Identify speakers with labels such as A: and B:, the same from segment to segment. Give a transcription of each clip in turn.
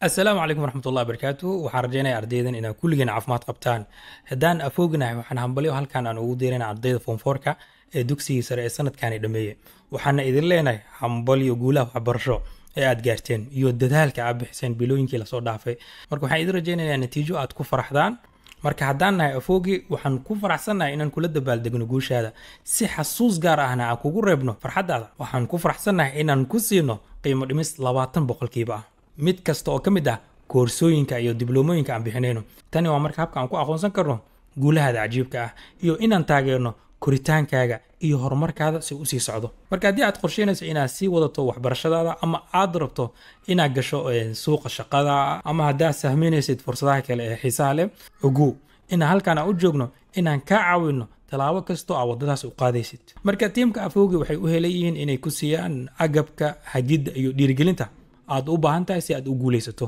A: asalaamu calaykum waraxmatullahi barakaatu waxaan rajaynaya ardaydan inaa kulligeen caafimaad qabtaan haddaan afoognahay waxaan hambalyo halkaan aan ugu diirana ardayda foomfoorka ee dugsigii sare ee sanadkaani dhammeeyey waxaana idin leenahay hambalyo guulaha waxbarasho ee aad gaarteen iyo dadaalka aad bixiseen bilooyinkii lasoo dhaafay marka waxaan idin rajaynayaa natiijo aad ku faraxdaan marka haddaan nahay afoogi waxaan ku faraxsannahay inaan kula dabaaldegno guushaada si xasuus gaar ahna aan kugu reebno farxaddaada waxaan ku faraxsannahay inaan ku siino qiimo dhimis labaatan boqolkiiba ah mid kasta oo ka mid ah koorsooyinka iyo dibloomooyinka aan bixinayno tani waa marka habka aan ku aqoonsan karno guulahaada cajiibka ah iyo inaan taageerno koritaankaaga iyo horumarkaada si usii socdo marka haddii aad qorsheynayso inaad sii wadato waxbarashadaada ama aad rabto inaad gasho eh, suuqa shaqada ama haddaad sahmaynaysid fursadaha kale ee xiisaha leh ogow inaan halkaan aan u joogno inaan kaa caawinno talaabo kastoo aa waddadaas u qaadaysid marka tiimka afoogi waxay u helayihiin inay ku siiyaan agabka hagidda iyo dhiirigelinta aad u baahan tahay si aad u guulaysato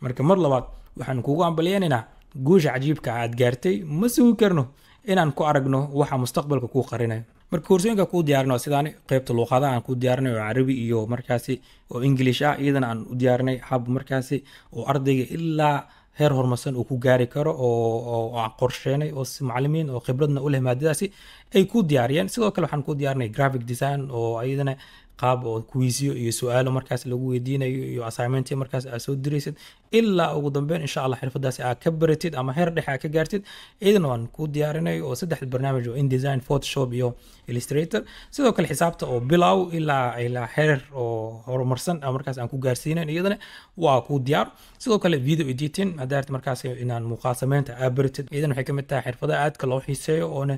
A: marka mar labaad waxaan kugu ambalyeynaynaa guusha cajiibka aad gaartay ma sugi karno inaan ku aragno waxa mustaqbalka kuu qarinaya marka koorsooyinka kuu diyaarinaa sidaan qaybta luuqadaha aan ku diyaarinay oo carabi iyo markaasi oo ingiliish ah iyadana aan u diyaarinay hab markaasi oo ardayga ilaa heer horumarsan uu ku gaari karo oo qorsheenay oo macalimiin oo khibradna u leh maadadaasi ay ku diyaariyeen sidoo kale waxaan ku diyaarinay graphic design oo iyadana qaab oo kuwiisyo iyo su-aalo markaas lagu weydiinayo iyo asaymentii markaas aad soo diraysid ilaa ugu dambeyn insha allah xirfadaasi aad ka baratid ama heer dhexe aad ka gaartid iyadana waan ku diyaarinay oo saddex barnaamij oo indesign photoshop iyo illustrator sidoo kale xisaabta oo bilow ilaa ilaa heer oo horumarsan markaas aan ku gaarsiinayn iyadana waa ku diyaar sidoo kale video editing hadaart markaas inaan muuqaal sameynta aad baratid iyadana waxay kamid tahay xirfadaha aadka loo xiiseeyo oona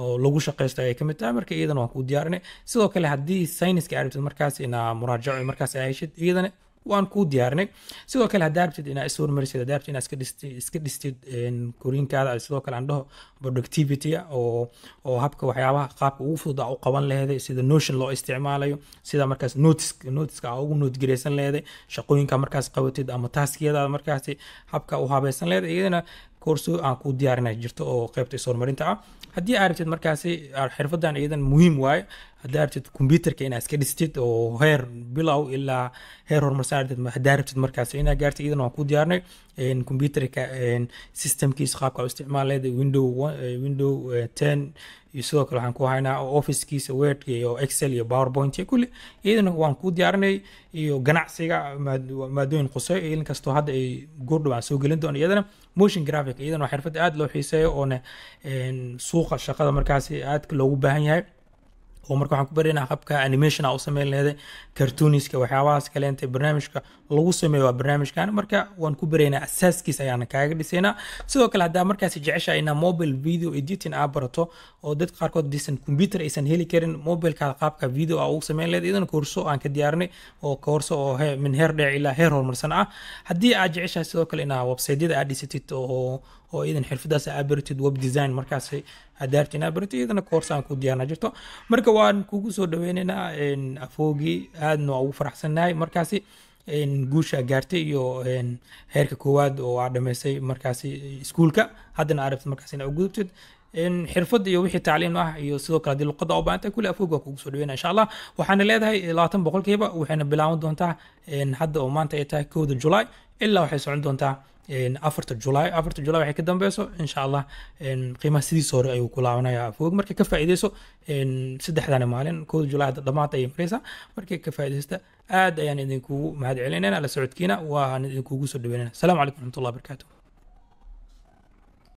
A: oo lagu shaqaysto ayay kamid tahay marka iyadana waan ku diyaarinay sidoo kale haddii sayniska rabtid markaas inaa muraajaco markaas heshid iyadana waan kuu diyaarinay sidoo kale hadaa rabtid inaa iswarmarisid hadaa rabtid inaa iska dhistid koriinkaada sidoo kale aan dhaho productivity ah oo oo habka waxyaabaha qaabka ugu fudud a u qaban leheday sida notion loo isticmaalayo sida markaas notice notiska a ugu noodgareysan leheday shaqooyinka markaas qabatid ama taaskiyadaada markaasi habka u habaysan leheday iyadana koorso aan kuu diyaarinay jirto oo qeybta is horumarinta ah haddii aa rabtid markaasi xirfadan iyadan muhiim waaye haddaa rabtid kombyuuterka inaa iska dhistid oo heer bilow ilaa heer horumarsaartid haddaa rabtid markaas inaa gaartid iyadan waan ku diyaarnay kombyuuterka systemkiisa qaabka isticmaaleed window window ten iyo sidoo kale waxaan ku haynaa officekiisa wordka iyo excel iyo powerpoint iyo kulli iyadana waan ku diyaarinay iyo ganacsiga maadooyin quse inkastoo hadda ay goordhow soo gelin doono iyadana motion graphic iyadana waa xirfad aad loo xiiseeyo oona suuqa shaqada markaasi aad loogu baahan yahay oo marka waxaan ku baryana qabka animation a u sameyn leeday cartooniska waxyaabahaas kaleenta barnaamijka lagu sameeyo waa barnaamijkan marka waan ku baryaynaa asaaskiis ayaana kaaga dhisaynaa sidoo kale haddaa markaasi jecesha inaa mobile video editing a barato oo dad qaarkood disan computer aysan heli karin mobilekaada qaabka video a ah ugu sameyn leeday idan koorso aan ka diyaarinay oo koorso oo min heer dheer ilaa heer horumarsan ah haddii aad jeceshaha sidoo kale inaa websaydyada aad dhisatid oo oo idan xirfadaas abaritid web design markaas adaarti in abarita iyadana koorsaan ku diyaarna jirto marka waan kugu soo dhaweynaynaa afoogi aadna waa ugu faraxsannahay markaasi guusha gaartay iyo heerka koowaad oo aad dhameysay markaasi iskuulka haddana aad rabtid markaas inaa ugudubtid xirfadda iyo wixii tacliim ah iyo sidoo kale hadii luqadda u baahantay kulli afoog waan kugu soo dhaweyna insha allah waxaana leedahay labaatan boqolkiiba waxayna bilaaban doontaa hadda oo maanta ay tahay kowda julaay ilaa waxay socon doontaa afarta julaay afarta julaay waxay ka dambeyso insha allah qiimaha sidiisa hore ayuu ku laabanaya afog marka ka faa'iideyso saddexdani maalin kooda julaay hadda dhammaanta ayay mareysaa markay ka faa'iideysta aad ayaan idinkugu mahad celinayna la socodkiina waan idinkugu soo dhaweynayna asalaamu calaykum raxmatullah barakaatu